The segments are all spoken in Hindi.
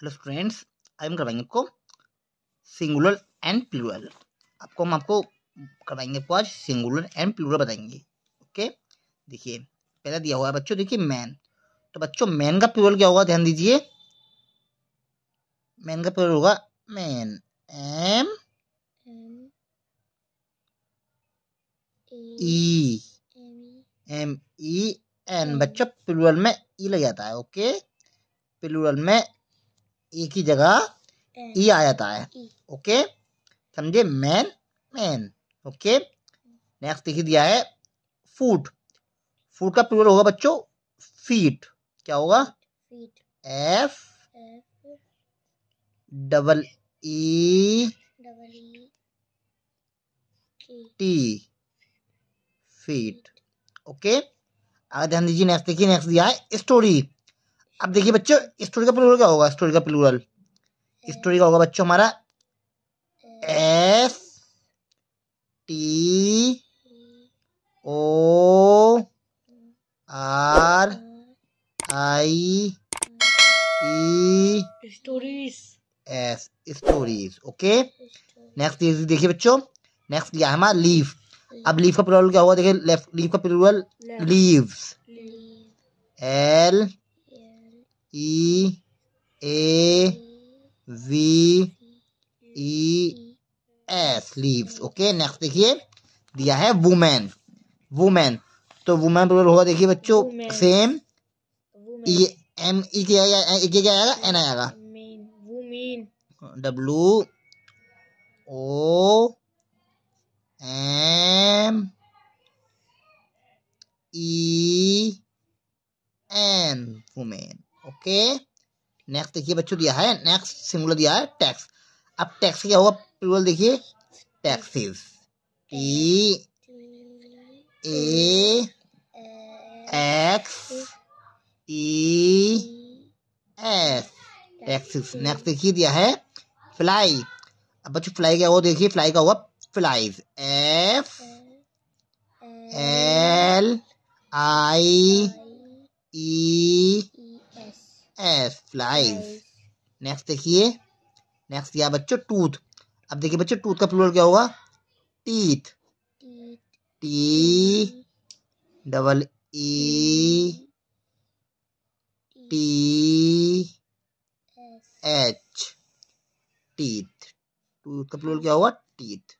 हेलो स्टूडेंट्स आई हम करवाएंगे आपको सिंगुलर एंड प्लूरल आपको हम आपको करवाएंगे आपको आज सिंगुलर एंड प्लूरल बताएंगे ओके देखिए पहला दिया हुआ है बच्चों देखिए मैन तो बच्चों मैन का प्लूरल क्या होगा ध्यान दीजिए मैन का प्लूरल होगा men M E M E N बच्चों प्लूरल में ई e लग जाता है ओके प्लूरल में ए e की जगह ई e आ जाता है e. ओके समझे मैन मैन ओके नेक्स्ट देखिए दिया है फूट फूट का प्लूरल होगा बच्चों फीट क्या होगा F double E T feet okay आगे ध्यान दीजिए नेक्स्ट देखिए नेक्स्ट दिया है स्टोरी अब देखिए बच्चों स्टोरी का प्लूरल क्या होगा स्टोरी का प्लूरल स्टोरी का होगा बच्चों हमारा S T O R I E stories S stories okay next देखिए बच्चों नेक्स्ट लिया हमारा लीव अब लीव का प्लूरल क्या होगा देखिए लेफ्ट लीव का plural leaves L E A V E S leaves okay next देखिए दिया है वुमेन वुमेन तो वुमेन प्लूरल होगा देखिए बच्चों सेम ई एम ई क्या आएगा क्या आएगा एन आएगा W O M E N women okay next देखिए बच्चों दिया है नेक्स्ट सिंगुलर दिया है टैक्स अब टैक्स क्या होगा प्लूरल देखिए taxis T A X E S taxis next देखिए दिया है फ्लाई अब बच्चों फ्लाई क्या हो देखिए फ्लाई का हुआ flies F L I flies next देखिए नेक्स्ट क्या बच्चों टूथ अब देखिए बच्चों टूथ का प्लूरल क्या होगा teeth T double E T H teeth tooth का प्लूरल क्या होगा टीथ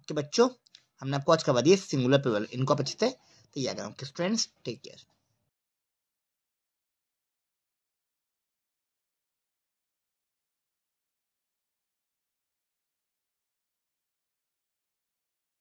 ओके बच्चों हमने आपको आज करवा दिए सिंगुलर प्लूरल इनको आप अच्छे से तैयार करें ओके स्टूडेंट्स टेक केयर